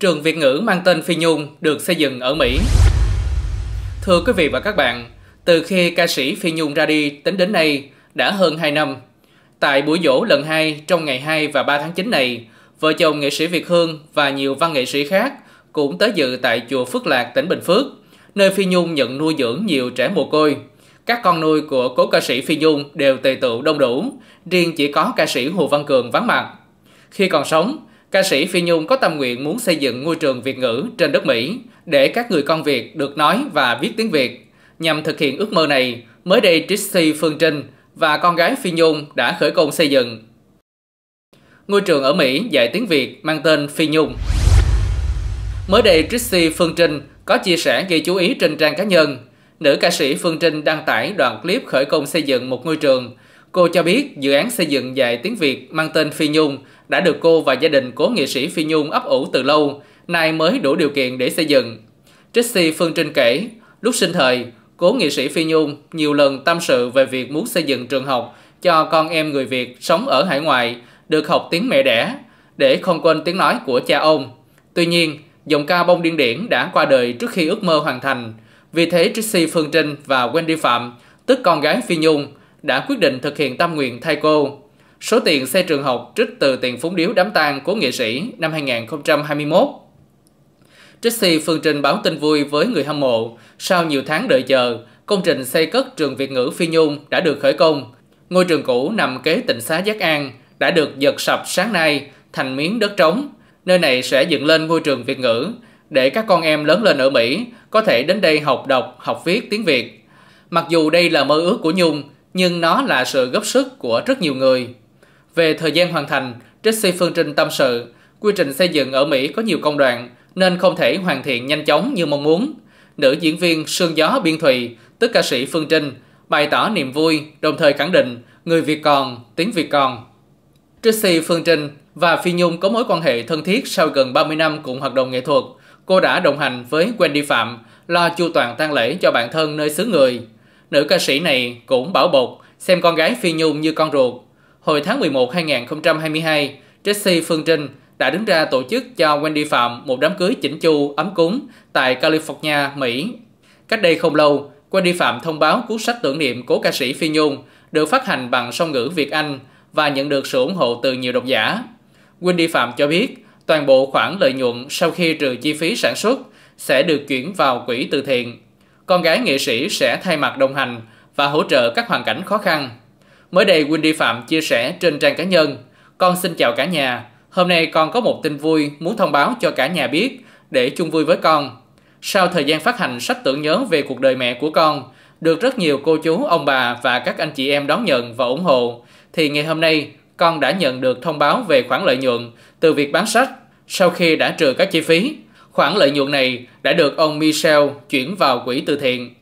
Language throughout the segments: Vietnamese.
Trường Việt ngữ mang tên Phi Nhung được xây dựng ở Mỹ. Thưa quý vị và các bạn, từ khi ca sĩ Phi Nhung ra đi tính đến nay đã hơn 2 năm. Tại buổi dỗ lần 2 trong ngày 2 và 3 tháng 9 này, vợ chồng nghệ sĩ Việt Hương và nhiều văn nghệ sĩ khác cũng tới dự tại chùa Phước Lạc, tỉnh Bình Phước, nơi Phi Nhung nhận nuôi dưỡng nhiều trẻ mồ côi. Các con nuôi của cố ca sĩ Phi Nhung đều tề tựu đông đủ, riêng chỉ có ca sĩ Hồ Văn Cường vắng mặt. Khi còn sống, Ca sĩ Phi Nhung có tâm nguyện muốn xây dựng ngôi trường Việt ngữ trên đất Mỹ để các người con Việt được nói và viết tiếng Việt. Nhằm thực hiện ước mơ này, mới đây Trixie Phương Trinh và con gái Phi Nhung đã khởi công xây dựng. Ngôi trường ở Mỹ dạy tiếng Việt mang tên Phi Nhung. Mới đây Trixie Phương Trinh có chia sẻ gây chú ý trên trang cá nhân. Nữ ca sĩ Phương Trinh đăng tải đoạn clip khởi công xây dựng một ngôi trường. Cô cho biết dự án xây dựng dạy tiếng Việt mang tên Phi Nhung – đã được cô và gia đình cố nghệ sĩ Phi Nhung ấp ủ từ lâu, nay mới đủ điều kiện để xây dựng. Trixie Phương Trinh kể, lúc sinh thời, cố nghệ sĩ Phi Nhung nhiều lần tâm sự về việc muốn xây dựng trường học cho con em người Việt sống ở hải ngoại, được học tiếng mẹ đẻ, để không quên tiếng nói của cha ông. Tuy nhiên, giọng ca bông điên điển đã qua đời trước khi ước mơ hoàn thành. Vì thế Trixie Phương Trinh và Wendy Phạm, tức con gái Phi Nhung, đã quyết định thực hiện tâm nguyện thay cô số tiền xây trường học trích từ tiền phúng điếu đám tang của nghệ sĩ năm 2021. Trixie phương trình báo tin vui với người hâm mộ. Sau nhiều tháng đợi chờ, công trình xây cất trường Việt ngữ Phi Nhung đã được khởi công. Ngôi trường cũ nằm kế tỉnh xá Giác An đã được giật sập sáng nay thành miếng đất trống. Nơi này sẽ dựng lên ngôi trường Việt ngữ để các con em lớn lên ở Mỹ có thể đến đây học đọc, học viết tiếng Việt. Mặc dù đây là mơ ước của Nhung, nhưng nó là sự góp sức của rất nhiều người. Về thời gian hoàn thành, Jesse Phương Trinh tâm sự, quy trình xây dựng ở Mỹ có nhiều công đoạn nên không thể hoàn thiện nhanh chóng như mong muốn. Nữ diễn viên Sương Gió Biên Thùy, tức ca sĩ Phương Trinh, bày tỏ niềm vui, đồng thời khẳng định người Việt còn, tiếng Việt còn. Tracy Phương Trinh và Phi Nhung có mối quan hệ thân thiết sau gần 30 năm cùng hoạt động nghệ thuật. Cô đã đồng hành với Wendy Phạm, lo chu toàn tang lễ cho bạn thân nơi xứ người. Nữ ca sĩ này cũng bảo bột, xem con gái Phi Nhung như con ruột hồi tháng 11 2022, Jessie Phương Trinh đã đứng ra tổ chức cho Wendy Phạm một đám cưới chỉnh chu ấm cúng tại California, Mỹ. Cách đây không lâu, Wendy Phạm thông báo cuốn sách tưởng niệm cố ca sĩ Phi Nhung được phát hành bằng song ngữ Việt Anh và nhận được sự ủng hộ từ nhiều độc giả. Wendy Phạm cho biết, toàn bộ khoản lợi nhuận sau khi trừ chi phí sản xuất sẽ được chuyển vào quỹ từ thiện. Con gái nghệ sĩ sẽ thay mặt đồng hành và hỗ trợ các hoàn cảnh khó khăn. Mới đây Wendy Phạm chia sẻ trên trang cá nhân, con xin chào cả nhà, hôm nay con có một tin vui muốn thông báo cho cả nhà biết để chung vui với con. Sau thời gian phát hành sách tưởng nhớ về cuộc đời mẹ của con, được rất nhiều cô chú, ông bà và các anh chị em đón nhận và ủng hộ, thì ngày hôm nay con đã nhận được thông báo về khoản lợi nhuận từ việc bán sách sau khi đã trừ các chi phí. Khoản lợi nhuận này đã được ông Michel chuyển vào quỹ từ thiện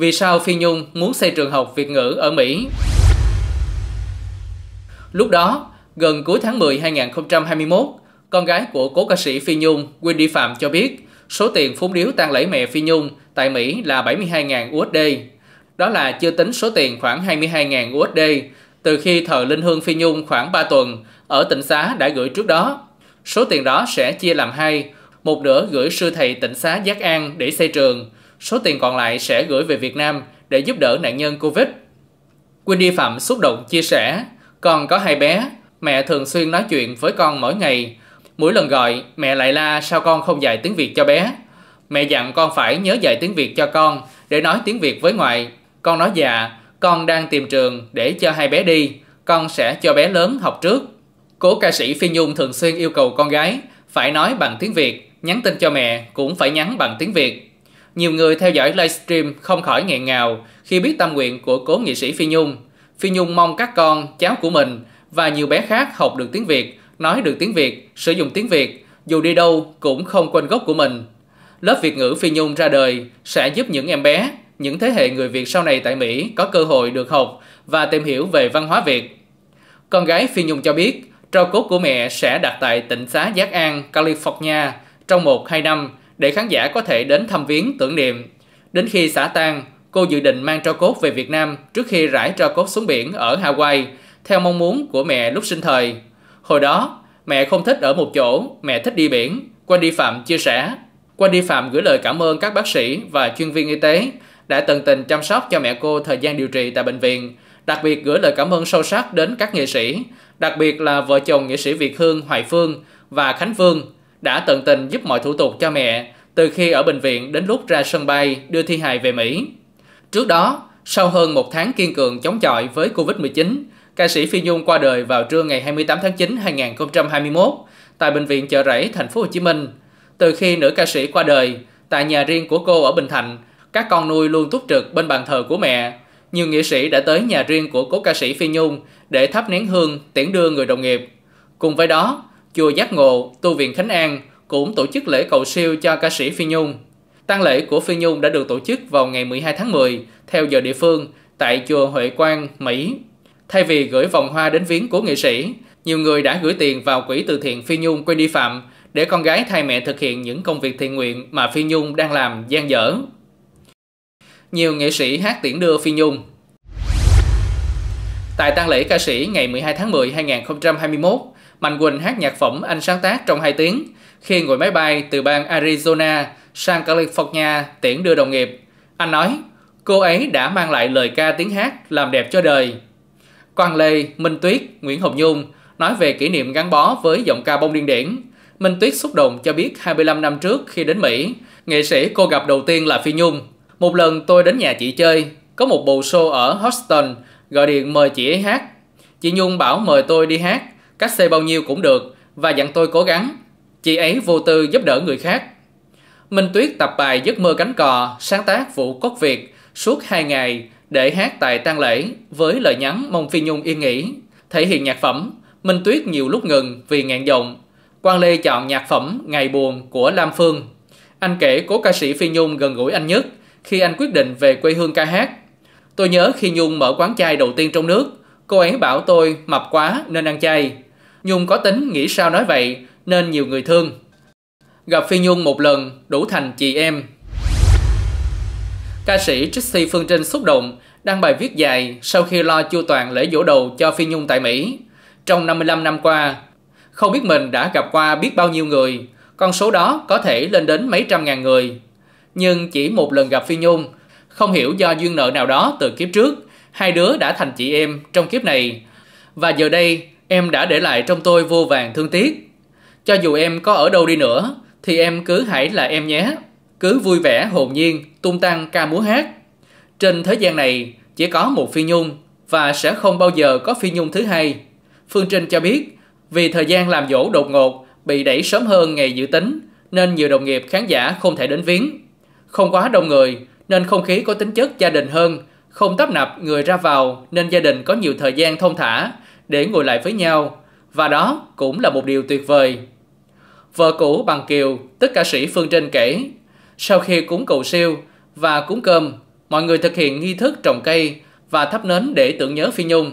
vì sao Phi Nhung muốn xây trường học Việt ngữ ở Mỹ? Lúc đó, gần cuối tháng 10 2021, con gái của cố ca sĩ Phi Nhung, Wendy Phạm cho biết số tiền phúng điếu tang lễ mẹ Phi Nhung tại Mỹ là 72.000 USD. Đó là chưa tính số tiền khoảng 22.000 USD từ khi thờ linh hương Phi Nhung khoảng 3 tuần ở tỉnh xá đã gửi trước đó. Số tiền đó sẽ chia làm hai, một nửa gửi sư thầy tỉnh xá Giác An để xây trường, số tiền còn lại sẽ gửi về Việt Nam để giúp đỡ nạn nhân Covid. Quỳnh Wendy Phạm xúc động chia sẻ, Còn có hai bé, mẹ thường xuyên nói chuyện với con mỗi ngày. Mỗi lần gọi, mẹ lại la sao con không dạy tiếng Việt cho bé. Mẹ dặn con phải nhớ dạy tiếng Việt cho con để nói tiếng Việt với ngoại. Con nói dạ, con đang tìm trường để cho hai bé đi, con sẽ cho bé lớn học trước. Cố ca sĩ Phi Nhung thường xuyên yêu cầu con gái phải nói bằng tiếng Việt, nhắn tin cho mẹ cũng phải nhắn bằng tiếng Việt nhiều người theo dõi livestream không khỏi nghẹn ngào khi biết tâm nguyện của cố nghệ sĩ Phi Nhung. Phi Nhung mong các con, cháu của mình và nhiều bé khác học được tiếng Việt, nói được tiếng Việt, sử dụng tiếng Việt, dù đi đâu cũng không quên gốc của mình. Lớp Việt ngữ Phi Nhung ra đời sẽ giúp những em bé, những thế hệ người Việt sau này tại Mỹ có cơ hội được học và tìm hiểu về văn hóa Việt. Con gái Phi Nhung cho biết, tro cốt của mẹ sẽ đặt tại tỉnh xá Giác An, California trong một hai năm để khán giả có thể đến thăm viếng tưởng niệm. Đến khi xả tang, cô dự định mang tro cốt về Việt Nam trước khi rải tro cốt xuống biển ở Hawaii, theo mong muốn của mẹ lúc sinh thời. Hồi đó, mẹ không thích ở một chỗ, mẹ thích đi biển, Quan Đi Phạm chia sẻ. Quan Đi Phạm gửi lời cảm ơn các bác sĩ và chuyên viên y tế đã tận tình chăm sóc cho mẹ cô thời gian điều trị tại bệnh viện, đặc biệt gửi lời cảm ơn sâu sắc đến các nghệ sĩ, đặc biệt là vợ chồng nghệ sĩ Việt Hương, Hoài Phương và Khánh Phương đã tận tình giúp mọi thủ tục cho mẹ từ khi ở bệnh viện đến lúc ra sân bay đưa thi hài về Mỹ. Trước đó, sau hơn một tháng kiên cường chống chọi với Covid-19, ca sĩ Phi Nhung qua đời vào trưa ngày 28 tháng 9 2021 tại bệnh viện Chợ Rẫy, thành phố Hồ Chí Minh. Từ khi nữ ca sĩ qua đời, tại nhà riêng của cô ở Bình Thạnh, các con nuôi luôn túc trực bên bàn thờ của mẹ. Nhiều nghệ sĩ đã tới nhà riêng của cố ca sĩ Phi Nhung để thắp nén hương tiễn đưa người đồng nghiệp. Cùng với đó, Chùa Giác Ngộ, Tu viện Khánh An cũng tổ chức lễ cầu siêu cho ca sĩ Phi Nhung. Tang lễ của Phi Nhung đã được tổ chức vào ngày 12 tháng 10 theo giờ địa phương tại chùa Huệ Quang, Mỹ. Thay vì gửi vòng hoa đến viếng của nghệ sĩ, nhiều người đã gửi tiền vào quỹ từ thiện Phi Nhung quên đi phạm để con gái thay mẹ thực hiện những công việc thiện nguyện mà Phi Nhung đang làm gian dở. Nhiều nghệ sĩ hát tiễn đưa Phi Nhung Tại tang lễ ca sĩ ngày 12 tháng 10 2021, Mạnh Quỳnh hát nhạc phẩm anh sáng tác trong 2 tiếng. Khi ngồi máy bay từ bang Arizona sang California tiễn đưa đồng nghiệp, anh nói cô ấy đã mang lại lời ca tiếng hát làm đẹp cho đời. Quang Lê, Minh Tuyết, Nguyễn Hồng Nhung nói về kỷ niệm gắn bó với giọng ca bông điên điển. Minh Tuyết xúc động cho biết 25 năm trước khi đến Mỹ, nghệ sĩ cô gặp đầu tiên là Phi Nhung. Một lần tôi đến nhà chị chơi, có một bộ show ở Houston, gọi điện mời chị ấy hát. Chị Nhung bảo mời tôi đi hát, cách xê bao nhiêu cũng được và dặn tôi cố gắng. Chị ấy vô tư giúp đỡ người khác. Minh Tuyết tập bài Giấc mơ cánh cò, sáng tác vụ cốt việc suốt 2 ngày để hát tại tang lễ với lời nhắn mong Phi Nhung yên nghỉ. Thể hiện nhạc phẩm, Minh Tuyết nhiều lúc ngừng vì ngạn giọng. Quang Lê chọn nhạc phẩm Ngày buồn của Lam Phương. Anh kể cố ca sĩ Phi Nhung gần gũi anh nhất khi anh quyết định về quê hương ca hát. Tôi nhớ khi Nhung mở quán chai đầu tiên trong nước, cô ấy bảo tôi mập quá nên ăn chay. Nhung có tính nghĩ sao nói vậy nên nhiều người thương. Gặp Phi Nhung một lần đủ thành chị em. Ca sĩ Trixie Phương Trinh xúc động đăng bài viết dài sau khi lo chu toàn lễ dỗ đầu cho Phi Nhung tại Mỹ. Trong 55 năm qua, không biết mình đã gặp qua biết bao nhiêu người, con số đó có thể lên đến mấy trăm ngàn người. Nhưng chỉ một lần gặp Phi Nhung, không hiểu do duyên nợ nào đó từ kiếp trước, hai đứa đã thành chị em trong kiếp này. Và giờ đây, em đã để lại trong tôi vô vàng thương tiếc. Cho dù em có ở đâu đi nữa, thì em cứ hãy là em nhé. Cứ vui vẻ, hồn nhiên, tung tăng ca múa hát. Trên thế gian này, chỉ có một Phi Nhung và sẽ không bao giờ có Phi Nhung thứ hai. Phương Trinh cho biết, vì thời gian làm dỗ đột ngột bị đẩy sớm hơn ngày dự tính, nên nhiều đồng nghiệp khán giả không thể đến viếng. Không quá đông người, nên không khí có tính chất gia đình hơn, không tấp nập người ra vào nên gia đình có nhiều thời gian thông thả để ngồi lại với nhau và đó cũng là một điều tuyệt vời. Vợ cũ bằng Kiều, tức ca sĩ Phương Trinh kể, sau khi cúng cầu siêu và cúng cơm, mọi người thực hiện nghi thức trồng cây và thắp nến để tưởng nhớ Phi Nhung.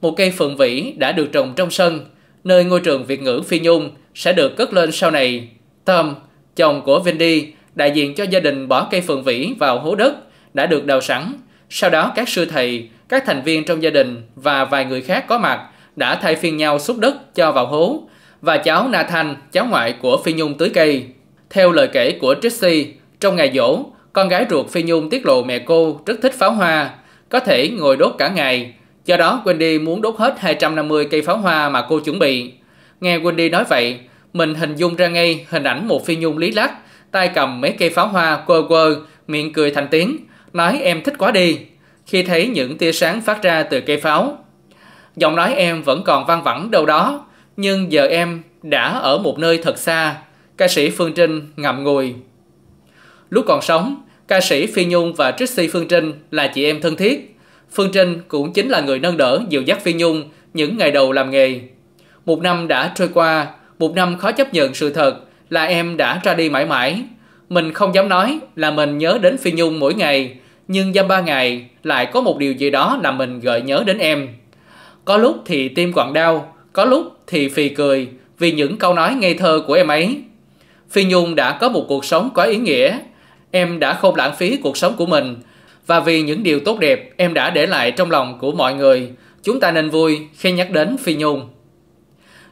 Một cây phượng vĩ đã được trồng trong sân, nơi ngôi trường Việt ngữ Phi Nhung sẽ được cất lên sau này. Tom, chồng của Vindy, đại diện cho gia đình bỏ cây phượng vĩ vào hố đất đã được đào sẵn sau đó các sư thầy, các thành viên trong gia đình và vài người khác có mặt đã thay phiên nhau xúc đất cho vào hố và cháu Nathan, cháu ngoại của Phi Nhung tưới cây. Theo lời kể của Trixie, trong ngày dỗ, con gái ruột Phi Nhung tiết lộ mẹ cô rất thích pháo hoa, có thể ngồi đốt cả ngày. Do đó Wendy muốn đốt hết 250 cây pháo hoa mà cô chuẩn bị. Nghe Wendy nói vậy, mình hình dung ra ngay hình ảnh một Phi Nhung lý lắc, tay cầm mấy cây pháo hoa quơ quơ, miệng cười thành tiếng, nói em thích quá đi, khi thấy những tia sáng phát ra từ cây pháo. Giọng nói em vẫn còn vang vẳng đâu đó, nhưng giờ em đã ở một nơi thật xa, ca sĩ Phương Trinh ngậm ngùi. Lúc còn sống, ca sĩ Phi Nhung và Trixie Phương Trinh là chị em thân thiết. Phương Trinh cũng chính là người nâng đỡ dìu dắt Phi Nhung những ngày đầu làm nghề. Một năm đã trôi qua, một năm khó chấp nhận sự thật là em đã ra đi mãi mãi mình không dám nói là mình nhớ đến Phi Nhung mỗi ngày, nhưng dăm ba ngày lại có một điều gì đó làm mình gợi nhớ đến em. Có lúc thì tim quặn đau, có lúc thì phì cười vì những câu nói ngây thơ của em ấy. Phi Nhung đã có một cuộc sống có ý nghĩa. Em đã không lãng phí cuộc sống của mình và vì những điều tốt đẹp em đã để lại trong lòng của mọi người, chúng ta nên vui khi nhắc đến Phi Nhung.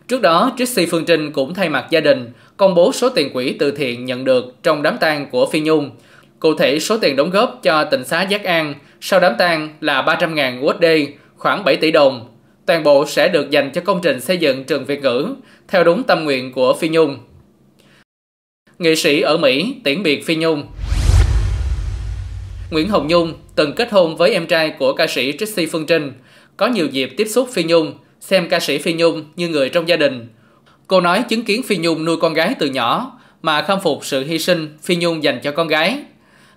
Trước đó, Trixie Phương Trinh cũng thay mặt gia đình công bố số tiền quỹ từ thiện nhận được trong đám tang của Phi Nhung. Cụ thể, số tiền đóng góp cho tỉnh xá Giác An sau đám tang là 300.000 USD, khoảng 7 tỷ đồng. Toàn bộ sẽ được dành cho công trình xây dựng trường Việt ngữ, theo đúng tâm nguyện của Phi Nhung. Nghệ sĩ ở Mỹ tiễn biệt Phi Nhung Nguyễn Hồng Nhung từng kết hôn với em trai của ca sĩ Trixie Phương Trinh, có nhiều dịp tiếp xúc Phi Nhung – xem ca sĩ Phi Nhung như người trong gia đình. Cô nói chứng kiến Phi Nhung nuôi con gái từ nhỏ mà khâm phục sự hy sinh Phi Nhung dành cho con gái.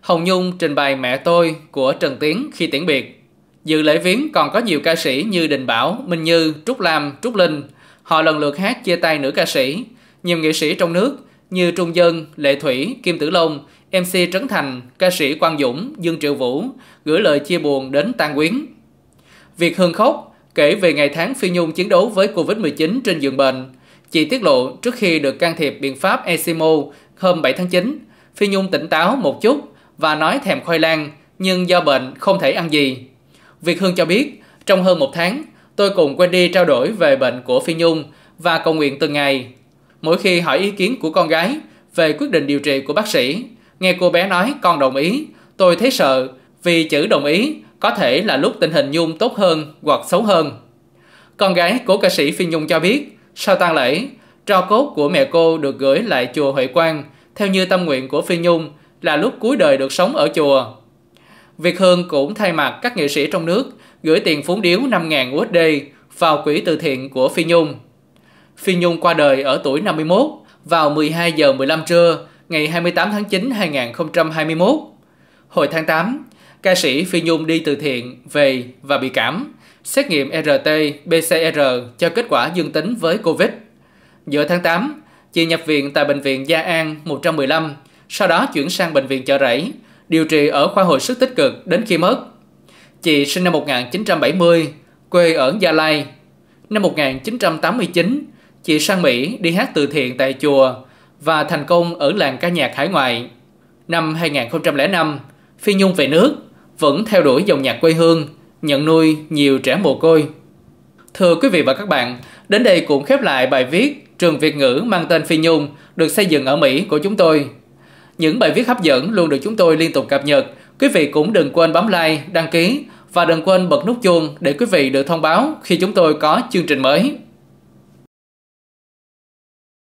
Hồng Nhung trình bày Mẹ tôi của Trần Tiến khi tiễn biệt. Dự lễ viếng còn có nhiều ca sĩ như Đình Bảo, Minh Như, Trúc Lam, Trúc Linh. Họ lần lượt hát chia tay nữ ca sĩ. Nhiều nghệ sĩ trong nước như Trung Dân, Lệ Thủy, Kim Tử Long, MC Trấn Thành, ca sĩ Quang Dũng, Dương Triệu Vũ gửi lời chia buồn đến Tan Quyến. Việc Hương khóc kể về ngày tháng Phi Nhung chiến đấu với Covid-19 trên giường bệnh. Chị tiết lộ trước khi được can thiệp biện pháp ECMO hôm 7 tháng 9, Phi Nhung tỉnh táo một chút và nói thèm khoai lang nhưng do bệnh không thể ăn gì. Việt Hương cho biết, trong hơn một tháng, tôi cùng Wendy trao đổi về bệnh của Phi Nhung và cầu nguyện từng ngày. Mỗi khi hỏi ý kiến của con gái về quyết định điều trị của bác sĩ, nghe cô bé nói con đồng ý, tôi thấy sợ vì chữ đồng ý có thể là lúc tình hình Nhung tốt hơn hoặc xấu hơn. Con gái của ca sĩ Phi Nhung cho biết, sau tang lễ, tro cốt của mẹ cô được gửi lại chùa Huệ Quang theo như tâm nguyện của Phi Nhung là lúc cuối đời được sống ở chùa. Việt Hương cũng thay mặt các nghệ sĩ trong nước gửi tiền phúng điếu 5.000 USD vào quỹ từ thiện của Phi Nhung. Phi Nhung qua đời ở tuổi 51 vào 12 giờ 15 trưa ngày 28 tháng 9 2021. Hồi tháng 8, ca sĩ Phi Nhung đi từ thiện, về và bị cảm. Xét nghiệm RT-PCR cho kết quả dương tính với COVID. Giữa tháng 8, chị nhập viện tại Bệnh viện Gia An 115, sau đó chuyển sang Bệnh viện Chợ Rẫy, điều trị ở khoa hồi sức tích cực đến khi mất. Chị sinh năm 1970, quê ở Gia Lai. Năm 1989, chị sang Mỹ đi hát từ thiện tại chùa và thành công ở làng ca nhạc hải ngoại. Năm 2005, Phi Nhung về nước vẫn theo đuổi dòng nhạc quê hương, nhận nuôi nhiều trẻ mồ côi. Thưa quý vị và các bạn, đến đây cũng khép lại bài viết Trường Việt ngữ mang tên Phi Nhung được xây dựng ở Mỹ của chúng tôi. Những bài viết hấp dẫn luôn được chúng tôi liên tục cập nhật. Quý vị cũng đừng quên bấm like, đăng ký và đừng quên bật nút chuông để quý vị được thông báo khi chúng tôi có chương trình mới.